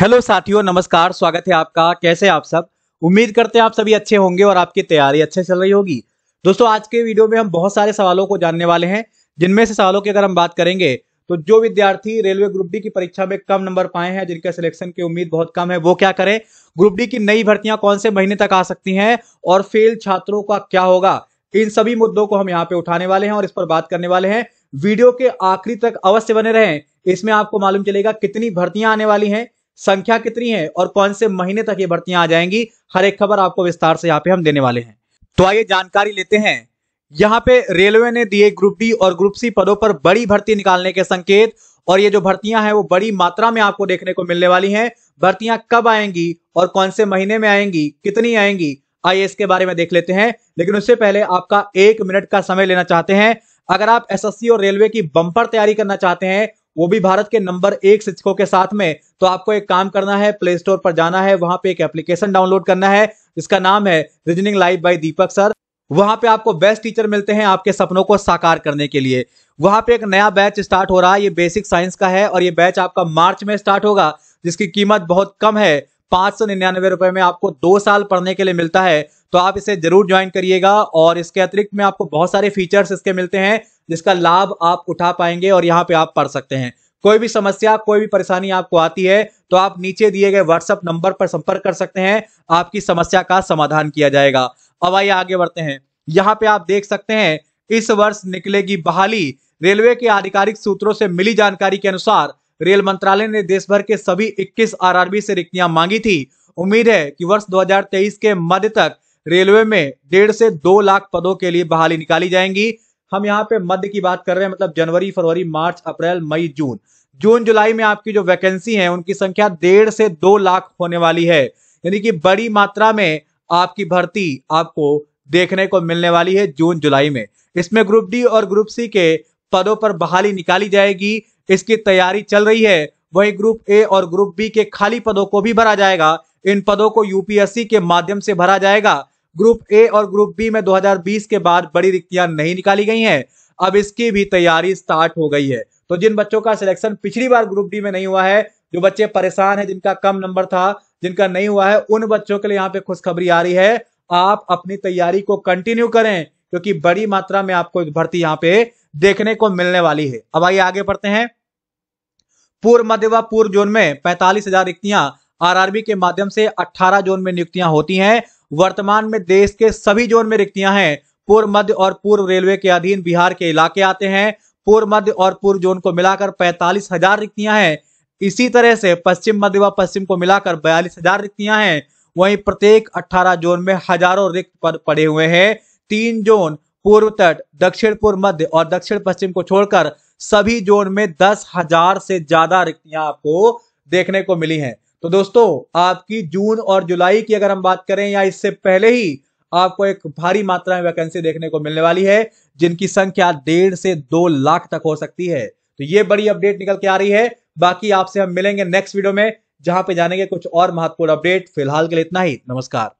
hello साथियों नमस्कार स्वागत है आपका कैसे आप सब उम्मीद करते हैं आप सभी अच्छे होंगे और आपकी तैयारी अच्छे चल रही होगी दोस्तों आज के वीडियो में हम बहुत सारे सवालों को जानने वाले हैं जिनमें से सवालों की अगर हम बात करेंगे तो जो विद्यार्थी रेलवे ग्रुप डी की परीक्षा में कम नंबर पाए हैं जिनके सिलेक्शन की उम्मीद बहुत कम है वो क्या करें ग्रुप डी की नई भर्तियां कौन से महीने तक आ सकती हैं और फेल छात्रों का क्या होगा इन सभी मुद्दों को हम यहाँ पे उठाने वाले हैं और इस पर बात करने वाले हैं वीडियो के आखिरी तक अवश्य बने रहें इसमें आपको मालूम चलेगा कितनी भर्तियां आने वाली हैं संख्या कितनी है और कौन से महीने तक ये भर्तियां आ जाएंगी हर एक खबर आपको विस्तार से यहाँ पे हम देने वाले हैं तो आइए जानकारी लेते हैं यहाँ पे रेलवे ने दिए ग्रुप डी और ग्रुप सी पदों पर बड़ी भर्ती निकालने के संकेत और ये जो भर्तियां हैं वो बड़ी मात्रा में आपको देखने को मिलने वाली हैं भर्तियां कब आएंगी और कौन से महीने में आएंगी कितनी आएंगी आइए इसके बारे में देख लेते हैं लेकिन उससे पहले आपका एक मिनट का समय लेना चाहते हैं अगर आप एसएससी और रेलवे की बंपर तैयारी करना चाहते हैं वो भी भारत के नंबर एक शिक्षकों के साथ में तो आपको एक काम करना है प्ले स्टोर पर जाना है वहां पे एक एप्लीकेशन डाउनलोड करना है जिसका नाम है reasoning live by Deepak sir वहां पे आपको बेस्ट टीचर मिलते हैं आपके सपनों को साकार करने के लिए वहां पे एक नया बैच स्टार्ट हो रहा है ये बेसिक साइंस का है और ये बैच आपका मार्च में स्टार्ट होगा जिसकी कीमत बहुत कम है पांच सौ निन्यानवे रुपए में आपको दो साल पढ़ने के लिए मिलता है तो आप इसे जरूर ज्वाइन करिएगा और इसके अतिरिक्त में आपको बहुत सारे फीचर्स इसके मिलते हैं जिसका लाभ आप उठा पाएंगे और यहाँ पे आप पढ़ सकते हैं कोई भी समस्या कोई भी परेशानी आपको आती है तो आप नीचे दिए गए व्हाट्सअप नंबर पर संपर्क कर सकते हैं आपकी समस्या का समाधान किया जाएगा अब आइए आगे बढ़ते हैं यहाँ पे आप देख सकते हैं इस वर्ष निकलेगी बहाली रेलवे के आधिकारिक सूत्रों से मिली जानकारी के अनुसार रेल मंत्रालय ने देश भर के सभी 21 आरआरबी से रिक्तियां मांगी थी उम्मीद है कि वर्ष 2023 के मध्य तक रेलवे में डेढ़ से दो लाख पदों के लिए बहाली निकाली जाएंगी हम यहाँ पे मध्य की बात कर रहे हैं मतलब जनवरी फरवरी मार्च अप्रैल मई जून जून जुलाई में आपकी जो वैकेंसी है उनकी संख्या डेढ़ से दो लाख होने वाली है यानी कि बड़ी मात्रा में आपकी भर्ती आपको देखने को मिलने वाली है जून जुलाई में इसमें ग्रुप डी और ग्रुप सी के पदों पर बहाली निकाली जाएगी इसकी तैयारी चल रही है वही ग्रुप ए और ग्रुप बी के खाली पदों को भी भरा जाएगा इन पदों को यूपीएससी के माध्यम से भरा जाएगा ग्रुप ए और ग्रुप बी में 2020 के बाद बड़ी रिक्तियां नहीं निकाली गई हैं अब इसकी भी तैयारी स्टार्ट हो गई है तो जिन बच्चों का सिलेक्शन पिछली बार ग्रुप डी में नहीं हुआ है जो बच्चे परेशान है जिनका कम नंबर था जिनका नहीं हुआ है उन बच्चों के लिए यहाँ पे खुशखबरी आ रही है आप अपनी तैयारी को कंटिन्यू करें क्योंकि बड़ी मात्रा में आपको भर्ती यहाँ पे देखने को मिलने वाली है अब आइए आगे बढ़ते हैं पूर्व मध्य व पूर्व जोन में पैंतालीस हजार रिक्तियां आरआरबी के माध्यम से 18 जोन में नियुक्तियां होती हैं वर्तमान में देश के सभी जोन में रिक्तियां हैं पूर्व मध्य और पूर्व रेलवे के अधीन बिहार के इलाके आते हैं पूर्व मध्य और पूर्व जोन को मिलाकर पैंतालीस हजार रिक्तियां हैं इसी तरह से पश्चिम मध्य व पश्चिम को मिलाकर बयालीस हजार रिक्तियां हैं वहीं प्रत्येक 18 जोन में हजारों रिक्त पद पड़े हुए हैं तीन जोन पूर्व तट दक्षिण पूर्व मध्य और दक्षिण पश्चिम को छोड़कर सभी जोन में दस हजार से ज्यादा रिक्तियां आपको देखने को मिली हैं तो दोस्तों आपकी जून और जुलाई की अगर हम बात करें या इससे पहले ही आपको एक भारी मात्रा में वैकेंसी देखने को मिलने वाली है जिनकी संख्या डेढ़ से दो लाख तक हो सकती है तो ये बड़ी अपडेट निकल के आ रही है बाकी आपसे हम मिलेंगे नेक्स्ट वीडियो में जहां पे जानेंगे कुछ और महत्वपूर्ण अपडेट फिलहाल के लिए इतना ही नमस्कार